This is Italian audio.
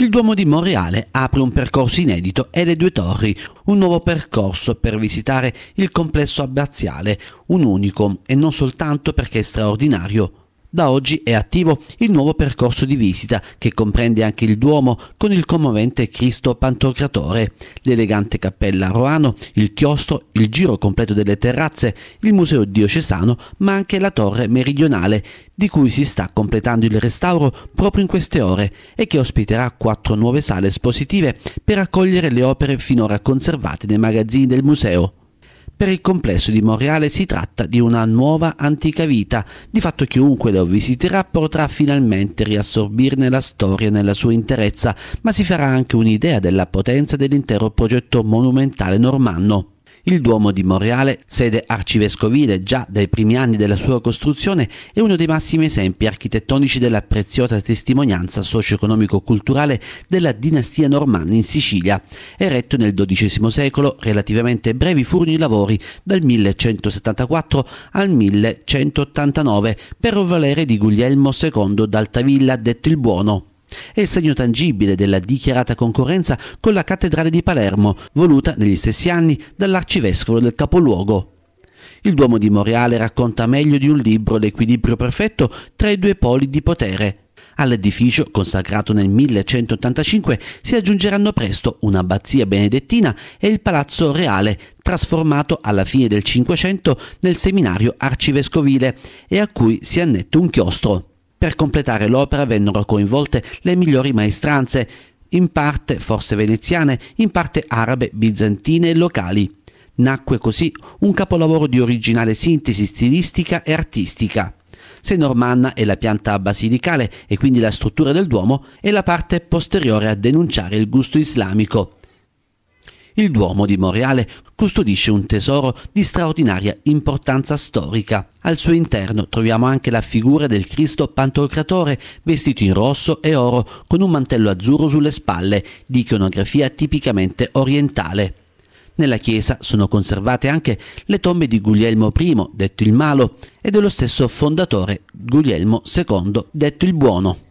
Il Duomo di Monreale apre un percorso inedito e le due torri, un nuovo percorso per visitare il complesso abbaziale, un unicum e non soltanto perché straordinario, da oggi è attivo il nuovo percorso di visita che comprende anche il Duomo con il commovente Cristo Pantocratore, l'elegante cappella Roano, il chiostro, il giro completo delle terrazze, il museo diocesano ma anche la torre meridionale di cui si sta completando il restauro proprio in queste ore e che ospiterà quattro nuove sale espositive per accogliere le opere finora conservate nei magazzini del museo. Per il complesso di Monreale si tratta di una nuova antica vita, di fatto chiunque lo visiterà potrà finalmente riassorbirne la storia nella sua interezza, ma si farà anche un'idea della potenza dell'intero progetto monumentale normanno. Il Duomo di Monreale, sede arcivescovile già dai primi anni della sua costruzione, è uno dei massimi esempi architettonici della preziosa testimonianza socio-economico-culturale della dinastia normanna in Sicilia. Eretto nel XII secolo, relativamente brevi furono i lavori dal 1174 al 1189 per valere di Guglielmo II d'Altavilla detto il Buono è il segno tangibile della dichiarata concorrenza con la cattedrale di Palermo, voluta negli stessi anni dall'arcivescovo del capoluogo. Il Duomo di Moriale racconta meglio di un libro l'equilibrio perfetto tra i due poli di potere, All'edificio, consacrato nel 1185, si aggiungeranno presto un'abbazia benedettina e il Palazzo Reale, trasformato alla fine del Cinquecento nel seminario arcivescovile e a cui si annette un chiostro. Per completare l'opera vennero coinvolte le migliori maestranze, in parte forse veneziane, in parte arabe, bizantine e locali. Nacque così un capolavoro di originale sintesi stilistica e artistica. Se Normanna è la pianta basilicale e quindi la struttura del Duomo, è la parte posteriore a denunciare il gusto islamico il Duomo di Monreale custodisce un tesoro di straordinaria importanza storica. Al suo interno troviamo anche la figura del Cristo Pantocratore vestito in rosso e oro con un mantello azzurro sulle spalle, di iconografia tipicamente orientale. Nella chiesa sono conservate anche le tombe di Guglielmo I, detto il Malo, e dello stesso fondatore Guglielmo II, detto il Buono.